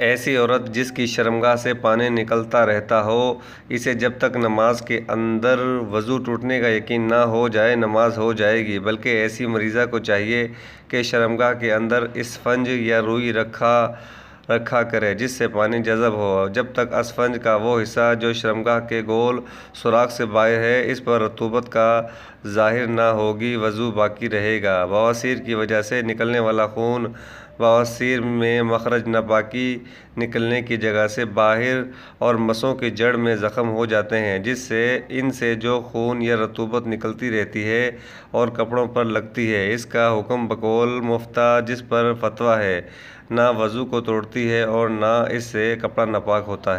ऐसी औरत जिसकी शर्मगा से पानी निकलता रहता हो इसे जब तक नमाज के अंदर वज़ू टूटने का यकीन ना हो जाए नमाज हो जाएगी बल्कि ऐसी मरीज़ा को चाहिए कि शर्मगा के अंदर इस्फंज या रुई रखा रखा करे जिससे पानी जज़ब हो जब तक असफंज का वो हिस्सा जो शर्मगा के गोल सुराख से बाहर है इस पर रतूबत का ज़ाहिर ना होगी वज़ू बाकी रहेगा बवासीर की वजह से निकलने वाला खून बवासीर में मखरज नापाकी निकलने की जगह से बाहर और मसों की जड़ में ज़ख़म हो जाते हैं जिससे इनसे जो खून या रतूबत निकलती रहती है और कपड़ों पर लगती है इसका हुक्म बकौल मुफ्ता जिस पर फतवा है ना वज़ू को तोड़ती है और ना इससे कपड़ा नापाक होता है